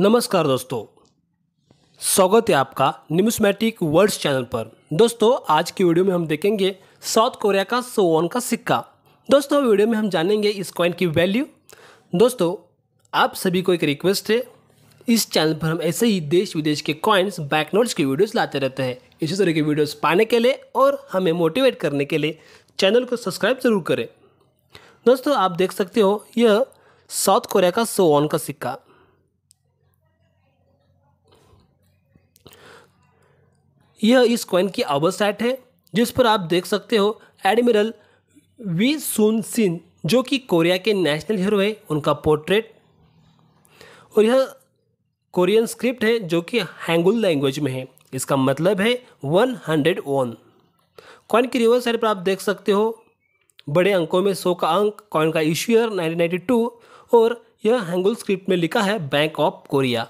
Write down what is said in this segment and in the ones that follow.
नमस्कार दोस्तों स्वागत है आपका न्यूमस्मेटिक वर्ड्स चैनल पर दोस्तों आज की वीडियो में हम देखेंगे साउथ कोरिया का सोवन का सिक्का दोस्तों वीडियो में हम जानेंगे इस कॉइन की वैल्यू दोस्तों आप सभी को एक रिक्वेस्ट है इस चैनल पर हम ऐसे ही देश विदेश के कॉइन्स बैक नोट्स की वीडियोज लाते रहते हैं इसी तरह की वीडियोज़ पाने के लिए और हमें मोटिवेट करने के लिए चैनल को सब्सक्राइब ज़रूर करें दोस्तों आप देख सकते हो यह साउथ कोरिया का सोवन का सिक्का यह इस कॉइन की साइट है जिस पर आप देख सकते हो एडमिरल वी सुन सिन जो कि कोरिया के नेशनल हीरो है उनका पोर्ट्रेट और यह कोरियन स्क्रिप्ट है जो कि हैंगुल लैंग्वेज में है इसका मतलब है वन हंड्रेड वन कॉइन की रिवर्स साइड पर आप देख सकते हो बड़े अंकों में सो का अंक कॉइन का इश्यूर टू और यह हैंगुल स्क्रिप्ट में लिखा है बैंक ऑफ कोरिया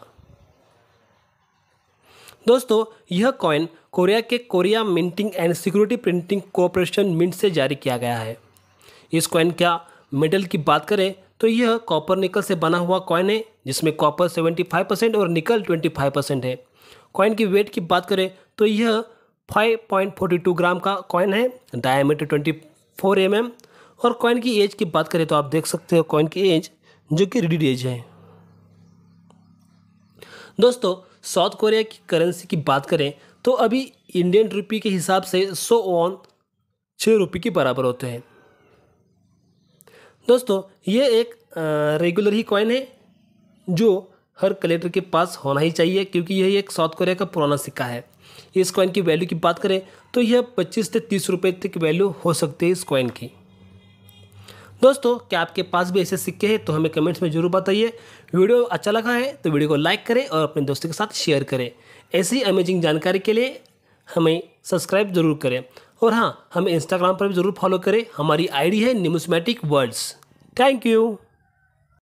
दोस्तों यह कॉइन कोरिया के Korea minting and security printing corporation mint से जारी किया गया है इस कॉइन का मेडल की बात करें तो यह कॉपर निकल से बना हुआ कॉइन है जिसमें कॉपर 75 परसेंट और निकल 25 परसेंट है कॉइन की वेट की बात करें तो यह 5.42 ग्राम का कॉइन है डायमीटर 24 फोर mm, और कॉइन की एज की बात करें तो आप देख सकते हो कॉइन की एज जो कि रिडीड एज है दोस्तों साउथ कोरिया की करेंसी की बात करें तो अभी इंडियन रुपी के हिसाब से सो ऑन छः रुपये के बराबर होते हैं दोस्तों ये एक रेगुलर ही कॉइन है जो हर कलेक्टर के पास होना ही चाहिए क्योंकि यह एक साउथ कोरिया का पुराना सिक्का है इस कॉइन की वैल्यू की बात करें तो यह 25 से 30 रुपए तक वैल्यू हो सकती है इस कॉइन की दोस्तों क्या आपके पास भी ऐसे सिक्के हैं तो हमें कमेंट्स में जरूर बताइए वीडियो अच्छा लगा है तो वीडियो को लाइक करें और अपने दोस्तों के साथ शेयर करें ऐसी अमेजिंग जानकारी के लिए हमें सब्सक्राइब जरूर करें और हाँ हमें इंस्टाग्राम पर भी ज़रूर फॉलो करें हमारी आईडी है निमोस्मेटिक वर्ड्स थैंक यू